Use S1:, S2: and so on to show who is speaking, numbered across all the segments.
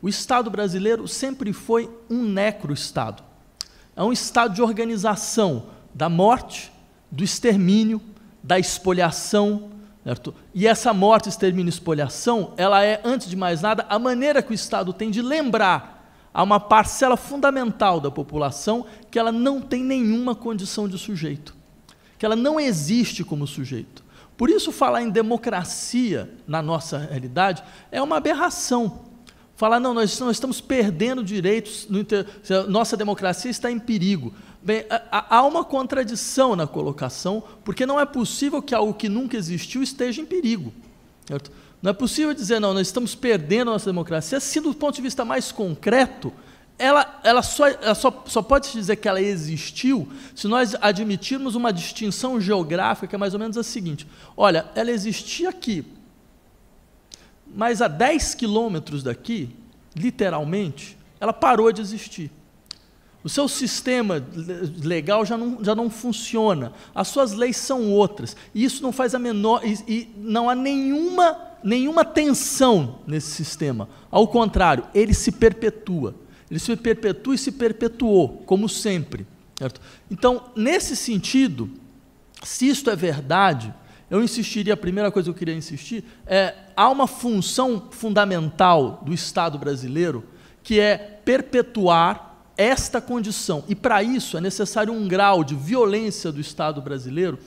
S1: O Estado brasileiro sempre foi um necro-Estado. É um Estado de organização da morte, do extermínio, da espoliação, Certo? E essa morte, extermínio e expoliação, ela é, antes de mais nada, a maneira que o Estado tem de lembrar a uma parcela fundamental da população que ela não tem nenhuma condição de sujeito, que ela não existe como sujeito. Por isso, falar em democracia na nossa realidade é uma aberração falar, não, nós, nós estamos perdendo direitos, inter... nossa democracia está em perigo. Bem, há uma contradição na colocação, porque não é possível que algo que nunca existiu esteja em perigo. Certo? Não é possível dizer, não, nós estamos perdendo a nossa democracia, se do ponto de vista mais concreto, ela, ela, só, ela só, só pode se dizer que ela existiu se nós admitirmos uma distinção geográfica, que é mais ou menos a seguinte: olha, ela existia aqui, mas a 10 quilômetros daqui, literalmente, ela parou de existir. O seu sistema legal já não, já não funciona. As suas leis são outras. E isso não faz a menor. E, e não há nenhuma, nenhuma tensão nesse sistema. Ao contrário, ele se perpetua. Ele se perpetua e se perpetuou, como sempre. Certo? Então, nesse sentido, se isto é verdade, eu insistiria, a primeira coisa que eu queria insistir é há uma função fundamental do Estado brasileiro que é perpetuar esta condição. E para isso é necessário um grau de violência do Estado brasileiro,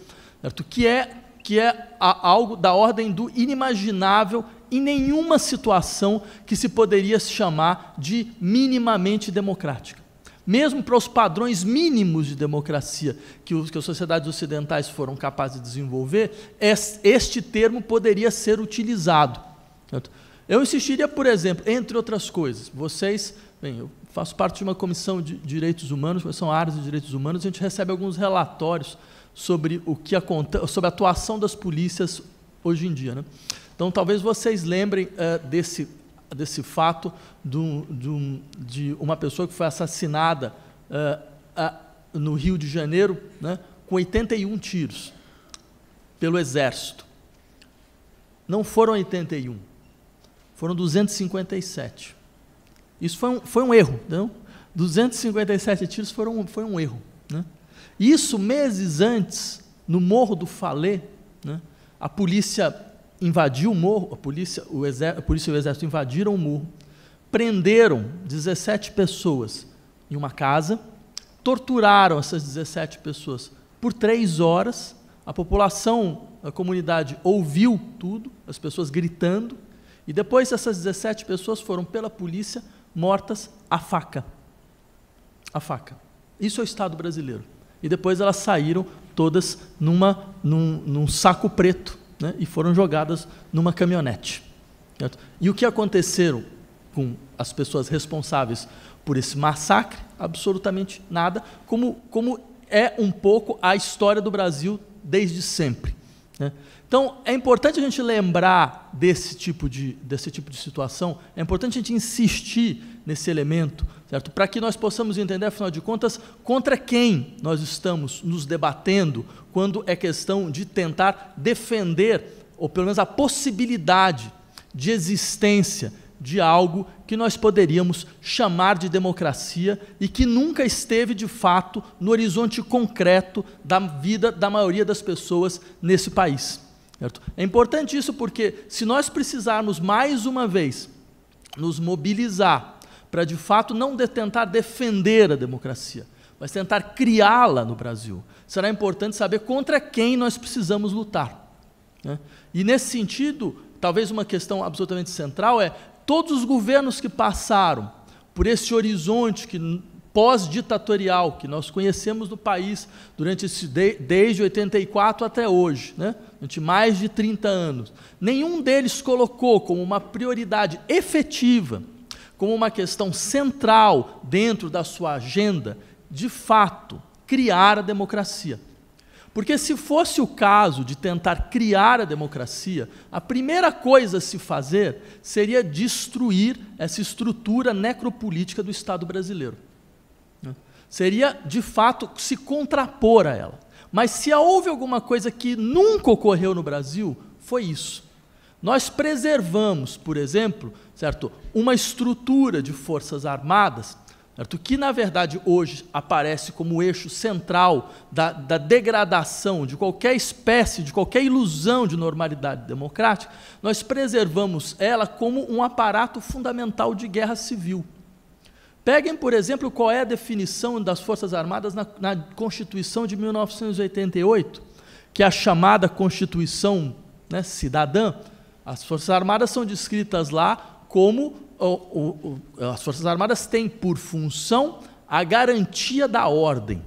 S1: certo? que é que é algo da ordem do inimaginável em nenhuma situação que se poderia chamar de minimamente democrática mesmo para os padrões mínimos de democracia que, os, que as sociedades ocidentais foram capazes de desenvolver, este termo poderia ser utilizado. Eu insistiria, por exemplo, entre outras coisas, vocês, bem, eu faço parte de uma comissão de direitos humanos, são áreas de direitos humanos, a gente recebe alguns relatórios sobre o que acontece, sobre a atuação das polícias hoje em dia, né? Então, talvez vocês lembrem uh, desse desse fato do, do, de uma pessoa que foi assassinada uh, uh, no Rio de Janeiro né, com 81 tiros pelo Exército. Não foram 81, foram 257. Isso foi um, foi um erro, não? 257 tiros foram, foi um erro. Né? Isso meses antes, no Morro do Fale né, a polícia invadiu o morro, a polícia, o exército, a polícia e o exército invadiram o morro, prenderam 17 pessoas em uma casa, torturaram essas 17 pessoas por três horas. A população, a comunidade ouviu tudo, as pessoas gritando, e depois essas 17 pessoas foram pela polícia mortas à faca. A faca. Isso é o Estado brasileiro. E depois elas saíram todas numa, num, num saco preto né, e foram jogadas numa caminhonete. Certo? E o que aconteceram com as pessoas responsáveis por esse massacre? Absolutamente nada, como, como é um pouco a história do Brasil desde sempre. Né? Então, é importante a gente lembrar desse tipo, de, desse tipo de situação, é importante a gente insistir nesse elemento, certo? Para que nós possamos entender, afinal de contas, contra quem nós estamos nos debatendo quando é questão de tentar defender, ou pelo menos a possibilidade de existência de algo que nós poderíamos chamar de democracia e que nunca esteve de fato no horizonte concreto da vida da maioria das pessoas nesse país. Certo? É importante isso porque, se nós precisarmos mais uma vez nos mobilizar para de fato não de tentar defender a democracia, mas tentar criá-la no Brasil. Será importante saber contra quem nós precisamos lutar. Né? E nesse sentido, talvez uma questão absolutamente central é todos os governos que passaram por esse horizonte que pós-ditatorial que nós conhecemos no país durante esse de, desde 84 até hoje, né? durante mais de 30 anos. Nenhum deles colocou como uma prioridade efetiva como uma questão central dentro da sua agenda, de fato, criar a democracia. Porque se fosse o caso de tentar criar a democracia, a primeira coisa a se fazer seria destruir essa estrutura necropolítica do Estado brasileiro. Né? Seria, de fato, se contrapor a ela. Mas se houve alguma coisa que nunca ocorreu no Brasil, foi isso. Nós preservamos, por exemplo, certo, uma estrutura de forças armadas, certo, que na verdade hoje aparece como eixo central da, da degradação de qualquer espécie, de qualquer ilusão de normalidade democrática. Nós preservamos ela como um aparato fundamental de guerra civil. Peguem, por exemplo, qual é a definição das Forças Armadas na, na, Constituição de 1988, que é a chamada Constituição né, Cidadã, as Forças Armadas são descritas lá como o, o, o, as Forças Armadas têm por função a garantia da ordem.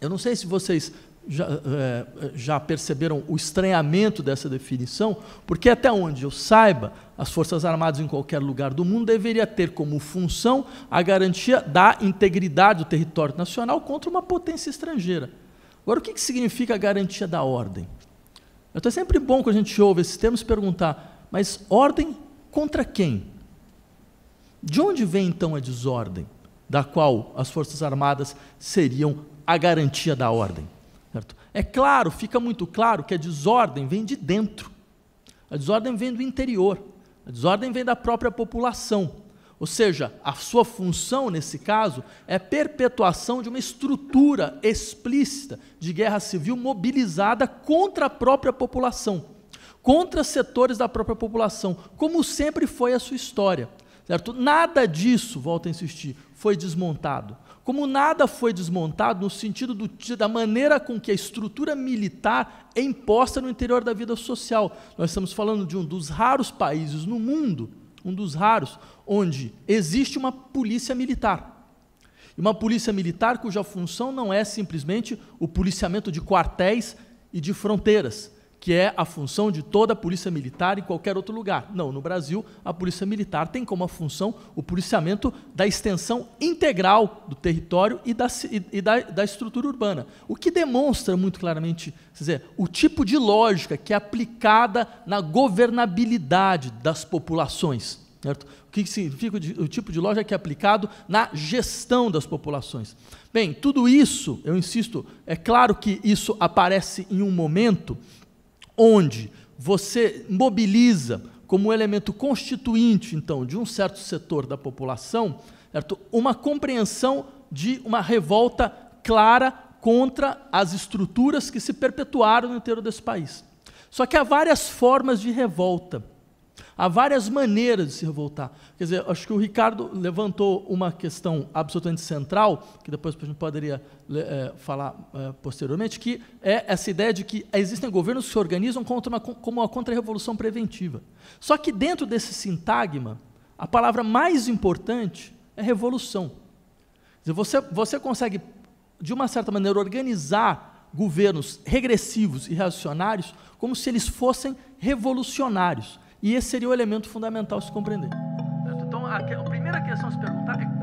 S1: Eu não sei se vocês já, é, já, perceberam o estranhamento dessa definição, porque até onde eu saiba, as Forças Armadas em qualquer lugar do mundo deveria ter como função a garantia da integridade do território nacional contra uma potência estrangeira. Agora, o que, que significa a garantia da ordem? Então é sempre bom quando a gente ouve esses termos perguntar, mas ordem contra quem? De onde vem então a desordem, da qual as Forças Armadas seriam a garantia da ordem? Certo? É claro, fica muito claro que a desordem vem de dentro, a desordem vem do interior, a desordem vem da própria população. Ou seja, a sua função nesse caso é perpetuação de uma estrutura explícita de guerra civil mobilizada contra a própria população, contra setores da própria população, como sempre foi a sua história. Certo? Nada disso, volto a insistir, foi desmontado. Como nada foi desmontado no sentido do, da maneira com que a estrutura militar é imposta no interior da vida social. Nós estamos falando de um dos raros países no mundo um dos raros, onde existe uma polícia militar. E uma polícia militar cuja função não é simplesmente o policiamento de quartéis e de fronteiras, que é a função de toda a polícia militar em qualquer outro lugar. Não, no Brasil, a polícia militar tem como função o policiamento da extensão integral do território e da, e da, da estrutura urbana. O que demonstra muito claramente dizer, o tipo de lógica que é aplicada na governabilidade das populações. Certo? O que significa o tipo de lógica que é aplicado na gestão das populações? Bem, tudo isso, eu insisto, é claro que isso aparece em um momento onde você mobiliza como elemento constituinte, então, de um certo setor da população, certo? uma compreensão de uma revolta clara contra as estruturas que se perpetuaram no interior desse país. Só que há várias formas de revolta. Há várias maneiras de se revoltar. Quer dizer, acho que o Ricardo levantou uma questão absolutamente central, que depois a gente poderia é, falar é, posteriormente, que é essa ideia de que existem governos que se organizam contra uma, como uma contra-revolução preventiva. Só que dentro desse sintagma, a palavra mais importante é revolução. Quer dizer, você, você consegue, de uma certa maneira, organizar governos regressivos e reacionários como se eles fossem revolucionários. E esse seria o elemento fundamental se compreender. Então, a, a primeira questão a se perguntar é